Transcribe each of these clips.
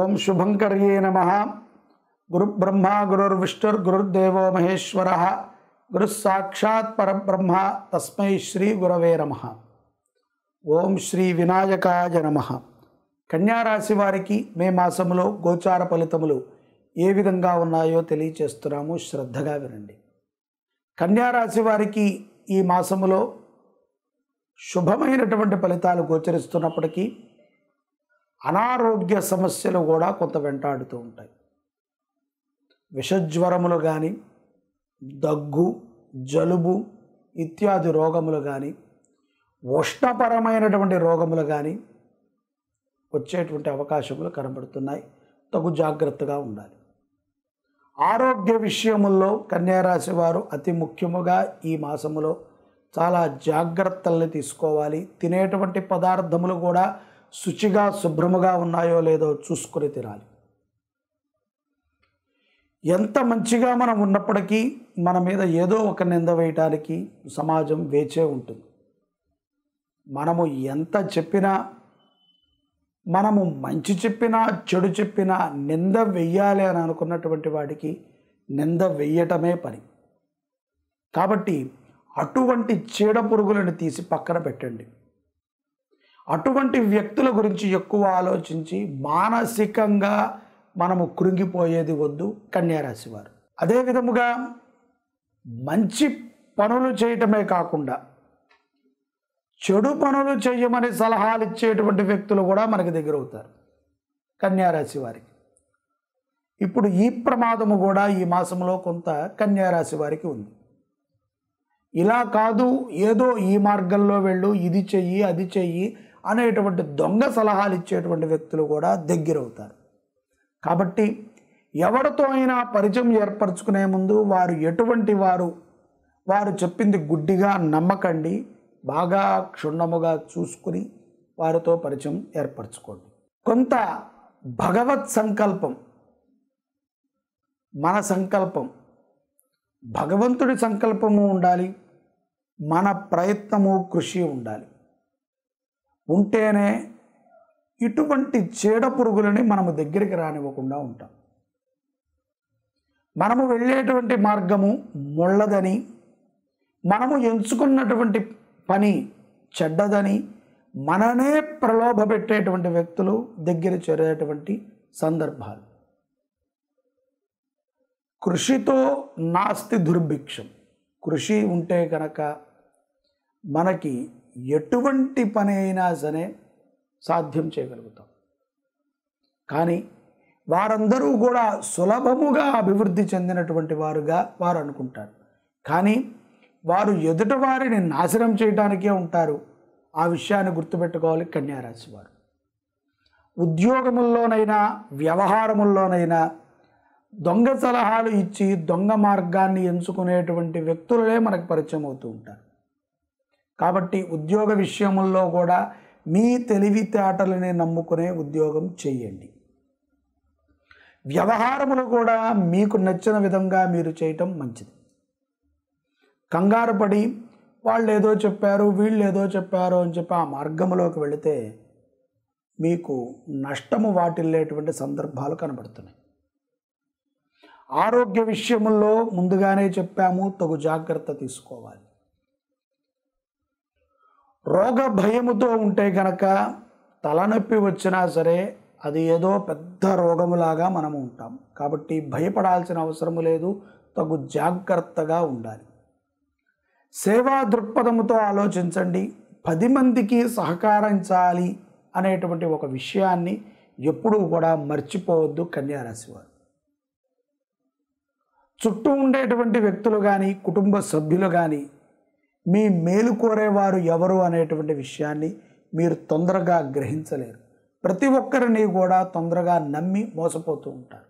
ఓం శుభంకర్యే నమ గురుబ్రహ్మ గురుర్విష్ణుర్ గురుర్దేవో మహేశ్వర గురుస్సాక్షాత్ పరబ్రహ్మ తస్మై శ్రీ గురవే నమ ఓం శ్రీ వినాయకాయ నమ కన్యారాశి వారికి మే మాసంలో గోచార ఫలితములు ఏ విధంగా ఉన్నాయో తెలియచేస్తున్నాము శ్రద్ధగా వినండి కన్యారాశి వారికి ఈ మాసములో శుభమైనటువంటి ఫలితాలు గోచరిస్తున్నప్పటికీ అనారోగ్య సమస్యలు కూడా కొంత వెంటాడుతూ ఉంటాయి విషజ్వరములు కానీ దగ్గు జలుబు ఇత్యాది రోగములు కానీ ఉష్ణపరమైనటువంటి రోగములు కానీ వచ్చేటువంటి అవకాశములు కనబడుతున్నాయి తగు జాగ్రత్తగా ఉండాలి ఆరోగ్య విషయముల్లో కన్యారాశి వారు అతి ముఖ్యముగా ఈ మాసములో చాలా జాగ్రత్తల్ని తీసుకోవాలి తినేటువంటి పదార్థములు కూడా శుచిగా శుభ్రముగా ఉన్నాయో లేదో చూసుకొని తినాలి ఎంత మంచిగా మనం ఉన్నప్పటికీ మన మీద ఏదో ఒక నింద వేయటానికి సమాజం వేచే ఉంటుంది మనము ఎంత చెప్పినా మనము మంచి చెప్పినా చెడు చెప్పినా నింద వెయ్యాలి అని అనుకున్నటువంటి వాడికి నింద వెయ్యటమే పని కాబట్టి అటువంటి చీడ పురుగులను తీసి పక్కన పెట్టండి అటువంటి వ్యక్తుల గురించి ఎక్కువ ఆలోచించి మానసికంగా మనము కృంగిపోయేది వద్దు కన్యారాశి వారు అదే విధముగా మంచి పనులు చేయటమే కాకుండా చెడు పనులు చేయమని సలహాలు ఇచ్చేటువంటి వ్యక్తులు కూడా మనకి దగ్గర అవుతారు కన్యారాశి వారికి ఇప్పుడు ఈ ప్రమాదము కూడా ఈ మాసంలో కొంత కన్యారాశి వారికి ఉంది ఇలా కాదు ఏదో ఈ మార్గంలో వెళ్ళు ఇది చెయ్యి అది చెయ్యి అనేటువంటి దొంగ సలహాలు ఇచ్చేటువంటి వ్యక్తులు కూడా దగ్గరవుతారు కాబట్టి ఎవరితో అయినా పరిచయం ఏర్పరచుకునే ముందు వారు ఎటువంటి వారు వారు చెప్పింది గుడ్డిగా నమ్మకండి బాగా క్షుణ్ణముగా చూసుకుని వారితో పరిచయం ఏర్పరచుకోండి కొంత భగవత్ సంకల్పం మన సంకల్పం భగవంతుడి సంకల్పము ఉండాలి మన ప్రయత్నము కృషి ఉండాలి ఉంటేనే ఇటువంటి చీడ పురుగులని మనము దగ్గరికి రానివ్వకుండా ఉంటాం మనము వెళ్ళేటువంటి మార్గము ముళ్ళదని మనము ఎంచుకున్నటువంటి పని చెడ్డదని మననే ప్రలోభ పెట్టేటువంటి వ్యక్తులు దగ్గర చేరేటువంటి సందర్భాలు కృషితో నాస్తి దుర్భిక్షం కృషి ఉంటే కనుక మనకి ఎటువంటి పని అయినా సరే సాధ్యం చేయగలుగుతాం కానీ వారందరూ కూడా సులభముగా అభివృద్ధి చెందినటువంటి వారుగా వారు అనుకుంటారు కానీ వారు ఎదుట వారిని నాశనం చేయడానికే ఉంటారు ఆ విషయాన్ని గుర్తుపెట్టుకోవాలి కన్యారాశి వారు ఉద్యోగముల్లోనైనా వ్యవహారముల్లోనైనా దొంగ సలహాలు ఇచ్చి దొంగ మార్గాన్ని ఎంచుకునేటువంటి వ్యక్తులే మనకు పరిచయం అవుతూ ఉంటారు కాబట్టి ఉద్యోగ విషయముల్లో కూడా మీ తెలివితేటలని నమ్ముకునే ఉద్యోగం చేయండి వ్యవహారములు కూడా మీకు నచ్చిన విధంగా మీరు చేయటం మంచిది కంగారు పడి వాళ్ళు ఏదో చెప్పారు వీళ్ళు ఏదో చెప్పారు అని చెప్పి ఆ మార్గంలోకి వెళితే మీకు నష్టము వాటిల్లేటువంటి సందర్భాలు కనబడుతున్నాయి ఆరోగ్య విషయముల్లో ముందుగానే చెప్పాము తగు జాగ్రత్త తీసుకోవాలి రోగ భయముతో ఉంటే కనుక తలనొప్పి వచ్చినా సరే అది ఏదో పెద్ద రోగములాగా మనము ఉంటాం కాబట్టి భయపడాల్సిన అవసరము లేదు తగు జాగ్రత్తగా ఉండాలి సేవా దృక్పథముతో ఆలోచించండి పది మందికి సహకరించాలి అనేటువంటి ఒక విషయాన్ని ఎప్పుడూ కూడా మర్చిపోవద్దు కన్యారాశి వారు చుట్టూ ఉండేటువంటి వ్యక్తులు కానీ కుటుంబ సభ్యులు కానీ మీ మేలు కోరేవారు ఎవరు అనేటువంటి విషయాన్ని మీరు తొందరగా గ్రహించలేరు ప్రతి ఒక్కరిని కూడా తొందరగా నమ్మి మోసపోతూ ఉంటారు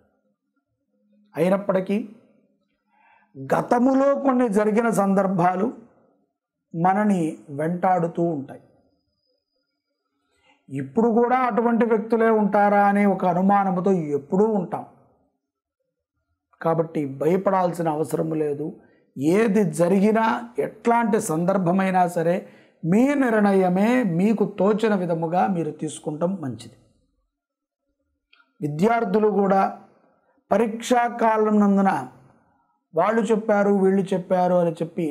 అయినప్పటికీ గతములో కొన్ని జరిగిన సందర్భాలు మనని వెంటాడుతూ ఉంటాయి ఇప్పుడు కూడా అటువంటి వ్యక్తులే ఉంటారా అనే ఒక అనుమానంతో ఎప్పుడూ ఉంటాం కాబట్టి భయపడాల్సిన అవసరం లేదు ఏది జరిగినా ఎట్లాంటి సందర్భమైనా సరే మీ నిర్ణయమే మీకు తోచిన విధముగా మీరు తీసుకుంటాం మంచిది విద్యార్థులు కూడా పరీక్షా కాలం నందున వాళ్ళు చెప్పారు వీళ్ళు చెప్పారు అని చెప్పి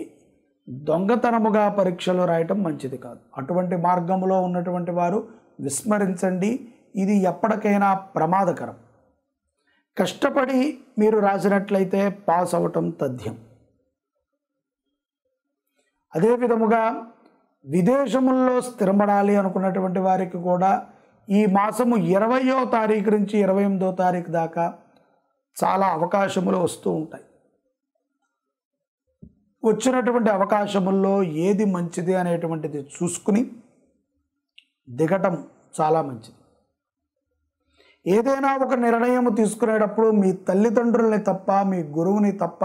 దొంగతనముగా పరీక్షలు రాయటం మంచిది కాదు అటువంటి మార్గంలో ఉన్నటువంటి వారు విస్మరించండి ఇది ఎప్పటికైనా ప్రమాదకరం కష్టపడి మీరు రాసినట్లయితే పాస్ అవటం తథ్యం అదే విధముగా విదేశముల్లో స్థిరపడాలి అనుకున్నటువంటి వారికి కూడా ఈ మాసము ఇరవయో తారీఖు నుంచి ఇరవై ఎనిమిదో తారీఖు దాకా చాలా అవకాశములు వస్తూ ఉంటాయి వచ్చినటువంటి అవకాశముల్లో ఏది మంచిది అనేటువంటిది చూసుకుని దిగటం చాలా మంచిది ఏదైనా ఒక నిర్ణయం తీసుకునేటప్పుడు మీ తల్లిదండ్రుల్ని తప్ప మీ గురువుని తప్ప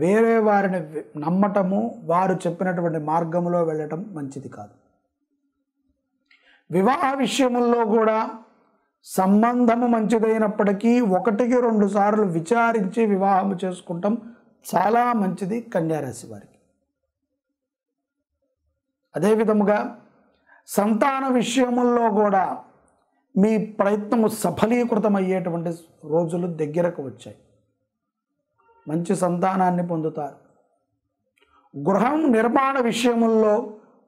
వేరే వారిని నమ్మటము వారు చెప్పినటువంటి మార్గంలో వెళ్ళటం మంచిది కాదు వివాహ విషయముల్లో కూడా సంబంధము మంచిదైనప్పటికీ ఒకటికి రెండు సార్లు విచారించి వివాహము చేసుకుంటాం చాలా మంచిది కన్యారాశి వారికి అదేవిధముగా సంతాన విషయముల్లో కూడా మీ ప్రయత్నము సఫలీకృతమయ్యేటువంటి రోజులు దగ్గరకు వచ్చాయి మంచి సంతానాన్ని పొందుతారు గృహం నిర్మాణ విషయముల్లో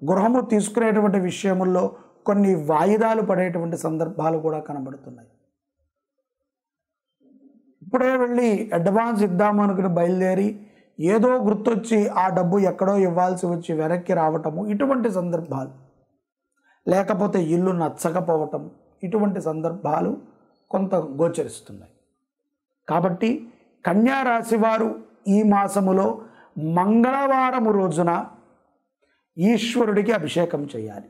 గృహము తీసుకునేటువంటి విషయముల్లో కొన్ని వాయిదాలు పడేటువంటి సందర్భాలు కూడా కనబడుతున్నాయి ఇప్పుడే వెళ్ళి అడ్వాన్స్ ఇద్దామనుకుని బయలుదేరి ఏదో గుర్తొచ్చి ఆ డబ్బు ఎక్కడో ఇవ్వాల్సి వచ్చి వెనక్కి రావటము ఇటువంటి సందర్భాలు లేకపోతే ఇల్లు నచ్చకపోవటం ఇటువంటి సందర్భాలు కొంత గోచరిస్తున్నాయి కాబట్టి కన్యారాశి వారు ఈ మాసములో మంగళవారము రోజున ఈశ్వరుడికి అభిషేకం చేయాలి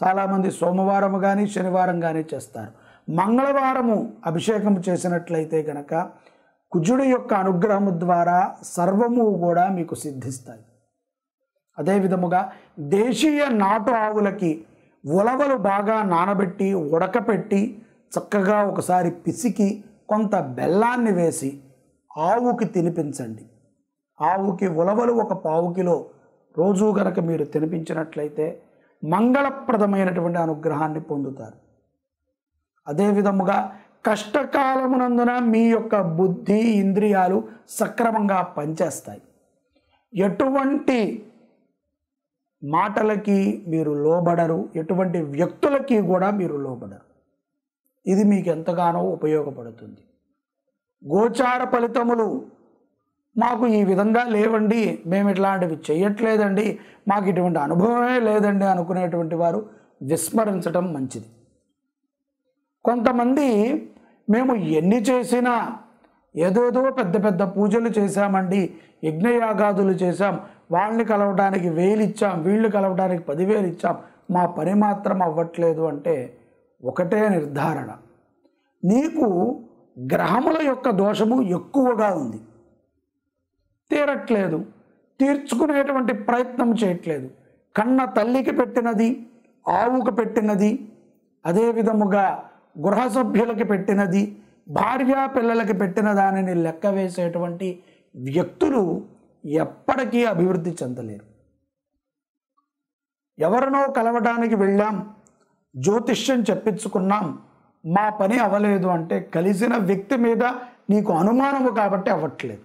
చాలామంది సోమవారం కానీ శనివారం కానీ చేస్తారు మంగళవారము అభిషేకం చేసినట్లయితే గనక కుజుడి యొక్క అనుగ్రహము ద్వారా సర్వము కూడా మీకు సిద్ధిస్తాయి అదేవిధముగా దేశీయ నాటు ఆవులకి ఉలవలు బాగా నానబెట్టి ఉడకపెట్టి చక్కగా ఒకసారి పిసికి కొంత బెల్లాన్ని వేసి ఆవుకి తినిపించండి ఆవుకి ఉలవలు ఒక పావు కిలో రోజు గనక మీరు తినిపించినట్లయితే మంగళప్రదమైనటువంటి అనుగ్రహాన్ని పొందుతారు అదేవిధముగా కష్టకాలమునందున మీ యొక్క బుద్ధి ఇంద్రియాలు సక్రమంగా పనిచేస్తాయి ఎటువంటి మాటలకి మీరు లోబడరు ఎటువంటి వ్యక్తులకి కూడా మీరు లోబడరు ఇది మీకు ఎంతగానో ఉపయోగపడుతుంది గోచార ఫలితములు మాకు ఈ విధంగా లేవండి మేము ఇట్లాంటివి చేయట్లేదండి మాకు ఇటువంటి అనుభవమే లేదండి అనుకునేటువంటి వారు విస్మరించటం మంచిది కొంతమంది మేము ఎన్ని చేసినా ఏదోదో పెద్ద పెద్ద పూజలు చేశామండి యజ్ఞయాగాదులు చేశాం వాళ్ళని కలవడానికి వేలు ఇచ్చాం వీళ్ళు కలవడానికి పదివేలు ఇచ్చాం మా పని మాత్రం అవ్వట్లేదు అంటే ఒకటే నిర్ధారణ నీకు గ్రహముల యొక్క దోషము ఎక్కువగా ఉంది తీరట్లేదు తీర్చుకునేటువంటి ప్రయత్నం చేయట్లేదు కన్న తల్లికి పెట్టినది ఆవుకు పెట్టినది అదే విధముగా గృహ సభ్యులకి పెట్టినది భార్య పిల్లలకి పెట్టిన దానిని లెక్క వేసేటువంటి వ్యక్తులు ఎప్పటికీ అభివృద్ధి చెందలేరు ఎవరినో కలవడానికి వెళ్ళాం జ్యోతిష్యం చెప్పించుకున్నాం మా పని అవ్వలేదు అంటే కలిసిన వ్యక్తి మీద నీకు అనుమానము కాబట్టి అవ్వట్లేదు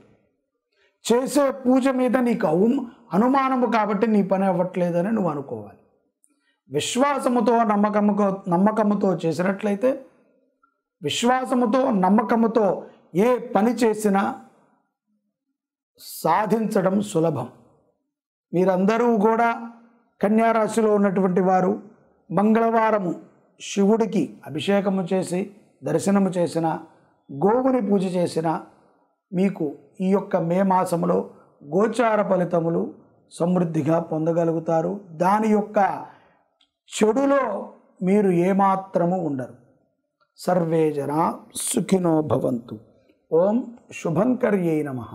చేసే పూజ మీద నీకు అవు అనుమానము కాబట్టి నీ పని అవ్వట్లేదని నువ్వు అనుకోవాలి విశ్వాసముతో నమ్మకముతో నమ్మకముతో చేసినట్లయితే విశ్వాసముతో నమ్మకముతో ఏ పని చేసినా సాధించడం సులభం మీరందరూ కూడా కన్యారాశిలో ఉన్నటువంటి వారు మంగళవారము శివుడికి అభిషేకము చేసి దర్శనము చేసిన గోవుని పూజ చేసిన మీకు ఈ యొక్క మే మాసంలో గోచార ఫలితములు సమృద్ధిగా పొందగలుగుతారు దాని యొక్క చెడులో మీరు ఏమాత్రము ఉండరు సర్వే జన సుఖినో భవంతు ఓం శుభంకర్యై నమ